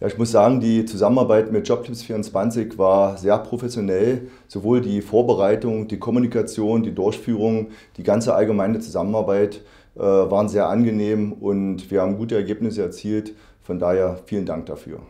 Ja, ich muss sagen, die Zusammenarbeit mit JobTips24 war sehr professionell. Sowohl die Vorbereitung, die Kommunikation, die Durchführung, die ganze allgemeine Zusammenarbeit äh, waren sehr angenehm und wir haben gute Ergebnisse erzielt. Von daher vielen Dank dafür.